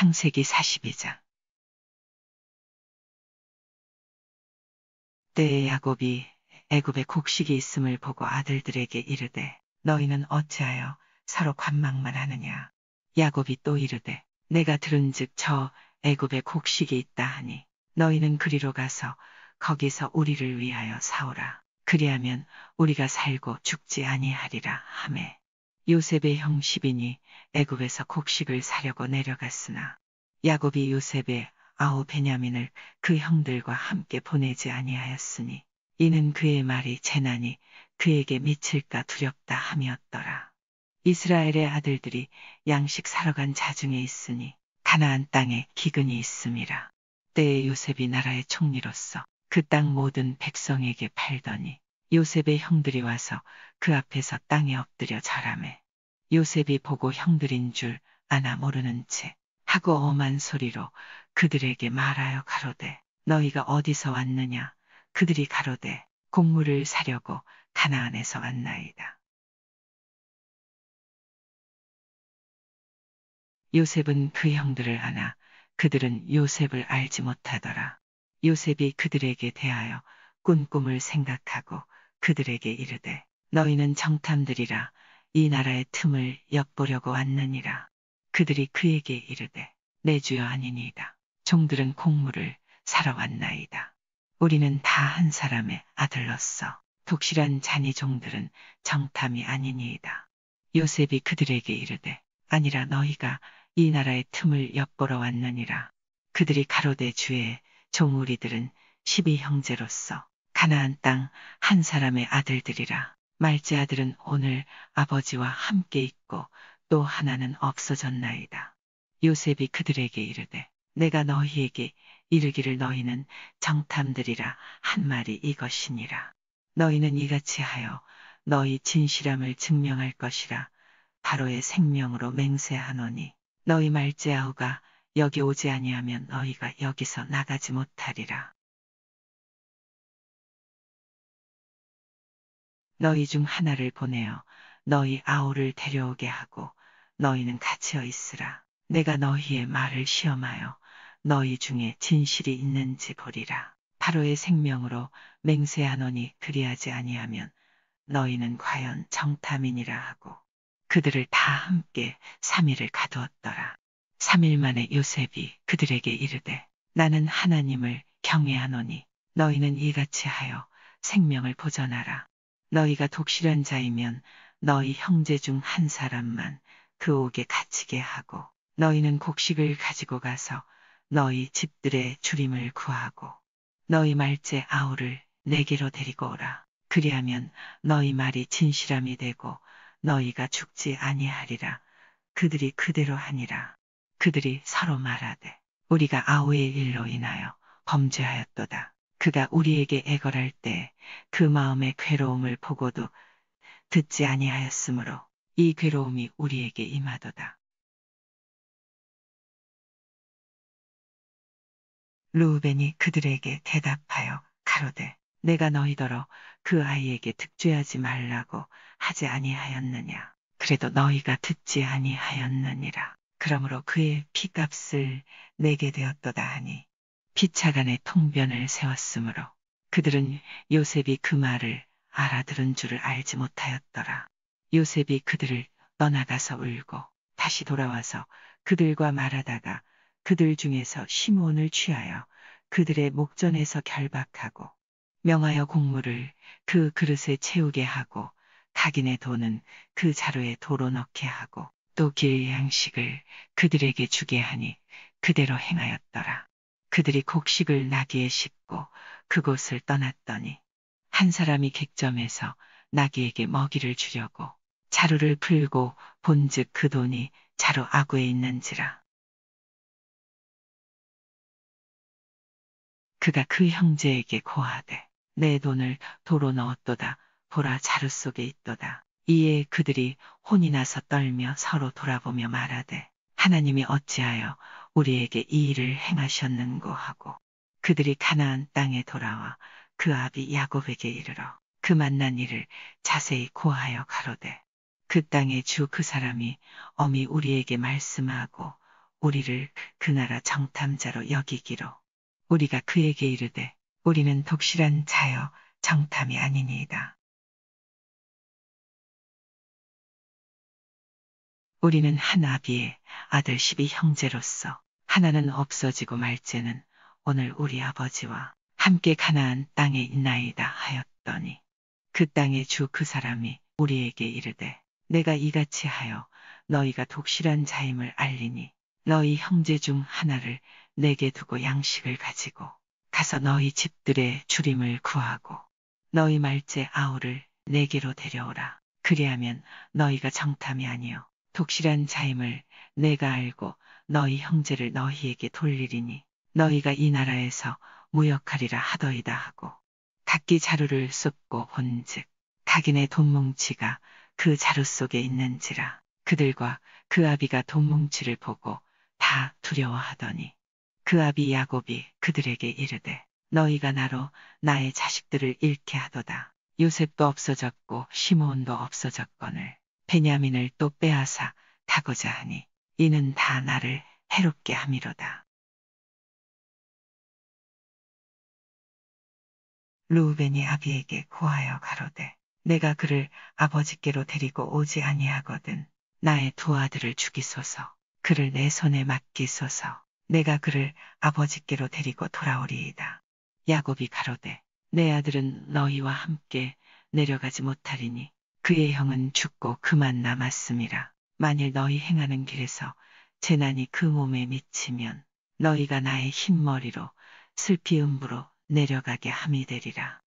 창세기 42장 때에 야곱이 애굽에 곡식이 있음을 보고 아들들에게 이르되 너희는 어찌하여 서로 관망만 하느냐 야곱이 또 이르되 내가 들은즉 저 애굽에 곡식이 있다 하니 너희는 그리로 가서 거기서 우리를 위하여 사오라 그리하면 우리가 살고 죽지 아니하리라 하매 요셉의 형 시빈이 애굽에서 곡식을 사려고 내려갔으나 야곱이 요셉의 아우 베냐민을 그 형들과 함께 보내지 아니하였으니 이는 그의 말이 재난이 그에게 미칠까 두렵다 함이었더라. 이스라엘의 아들들이 양식 사러 간 자중에 있으니 가나안 땅에 기근이 있음이라. 때에 요셉이 나라의 총리로서 그 땅 모든 백성에게 팔더니 요셉의 형들이 와서 그 앞에서 땅에 엎드려 자라매. 요셉이 보고 형들인 줄 아나 모르는 채 하고 엄한 소리로 그들에게 말하여 가로되 너희가 어디서 왔느냐 그들이 가로되 곡물을 사려고 가나안에서 왔나이다. 요셉은 그 형들을 아나 그들은 요셉을 알지 못하더라. 요셉이 그들에게 대하여 꾼 꿈을 생각하고 그들에게 이르되 너희는 정탐들이라 이 나라의 틈을 엿보려고 왔느니라. 그들이 그에게 이르되 내 주여 아니니이다. 종들은 곡물을 사러 왔나이다. 우리는 다 한 사람의 아들로서 독실한 잔이 종들은 정탐이 아니니이다. 요셉이 그들에게 이르되 아니라 너희가 이 나라의 틈을 엿보러 왔느니라. 그들이 가로대 주의 종우리들은 십이 형제로서 가나안 땅한 사람의 아들들이라. 말째 아들은 오늘 아버지와 함께 있고 또 하나는 없어졌나이다. 요셉이 그들에게 이르되 내가 너희에게 이르기를 너희는 정탐들이라 한 말이 이것이니라. 너희는 이같이 하여 너희 진실함을 증명할 것이라 바로의 생명으로 맹세하노니 너희 말째 아우가 여기 오지 아니하면 너희가 여기서 나가지 못하리라. 너희 중 하나를 보내어 너희 아우를 데려오게 하고 너희는 갇혀 있으라. 내가 너희의 말을 시험하여 너희 중에 진실이 있는지 보리라. 바로의 생명으로 맹세하노니 그리하지 아니하면 너희는 과연 정탐인이라 하고 그들을 다 함께 3일을 가두었더라. 3일 만에 요셉이 그들에게 이르되 나는 하나님을 경외하노니 너희는 이같이 하여 생명을 보전하라. 너희가 독실한 자이면 너희 형제 중 한 사람만 그 옥에 갇히게 하고 너희는 곡식을 가지고 가서 너희 집들의 주림을 구하고 너희 말째 아우를 내게로 데리고 오라. 그리하면 너희 말이 진실함이 되고 너희가 죽지 아니하리라. 그들이 그대로 하니라. 그들이 서로 말하되 우리가 아우의 일로 인하여 범죄하였도다. 그가 우리에게 애걸할 때 그 마음의 괴로움을 보고도 듣지 아니하였으므로 이 괴로움이 우리에게 임하도다. 루우벤이 그들에게 대답하여 가로되 내가 너희더러 그 아이에게 득죄하지 말라고 하지 아니하였느냐 그래도 너희가 듣지 아니하였느니라 그러므로 그의 피값을 내게 되었도다 하니 기차간의 통변을 세웠으므로 그들은 요셉이 그 말을 알아들은 줄을 알지 못하였더라. 요셉이 그들을 떠나가서 울고 다시 돌아와서 그들과 말하다가 그들 중에서 시몬을 취하여 그들의 목전에서 결박하고 명하여 곡물을 그 그릇에 채우게 하고 각인의 돈은 그 자루에 도로 넣게 하고 또 길 양식을 그들에게 주게 하니 그대로 행하였더라. 그들이 곡식을 나귀에 싣고 그곳을 떠났더니 한 사람이 객점에서 나귀에게 먹이를 주려고 자루를 풀고 본즉 그 돈이 자루 아구에 있는지라. 그가 그 형제에게 고하되 내 돈을 도로 넣었도다 보라 자루 속에 있도다. 이에 그들이 혼이 나서 떨며 서로 돌아보며 말하되 하나님이 어찌하여 우리에게 이 일을 행하셨는고 하고 그들이 가나안 땅에 돌아와 그 아비 야곱에게 이르러 그 만난 일을 자세히 고하여 가로되 그 땅의 주 그 사람이 어미 우리에게 말씀하고 우리를 그 나라 정탐자로 여기기로 우리가 그에게 이르되 우리는 독실한 자여 정탐이 아니니이다. 우리는 한 아비의 아들 12 형제로서 하나는 없어지고 말째는 오늘 우리 아버지와 함께 가나안 땅에 있나이다 하였더니 그 땅의 주 그 사람이 우리에게 이르되 내가 이같이 하여 너희가 독실한 자임을 알리니 너희 형제 중 하나를 내게 두고 양식을 가지고 가서 너희 집들의 주림을 구하고 너희 말째 아우를 내게로 데려오라. 그리하면 너희가 정탐이 아니요 독실한 자임을 내가 알고 너희 형제를 너희에게 돌리리니 너희가 이 나라에서 무역하리라 하더이다 하고 각기 자루를 쏟고 본즉 각인의 돈뭉치가 그 자루 속에 있는지라 그들과 그 아비가 돈뭉치를 보고 다 두려워하더니 그 아비 야곱이 그들에게 이르되 너희가 나로 나의 자식들을 잃게 하도다 요셉도 없어졌고 시몬도 없어졌거늘 베냐민을 또 빼앗아 가고자 하니 이는 다 나를 해롭게 함이로다. 루벤이 아비에게 고하여 가로되 내가 그를 아버지께로 데리고 오지 아니하거든 나의 두 아들을 죽이소서 그를 내 손에 맡기소서 내가 그를 아버지께로 데리고 돌아오리이다 야곱이 가로되 내 아들은 너희와 함께 내려가지 못하리니 그의 형은 죽고 그만 남았습니다. 만일 너희 행하는 길에서 재난이 그 몸에 미치면 너희가 나의 흰머리로 슬피 음부로 내려가게 함이 되리라.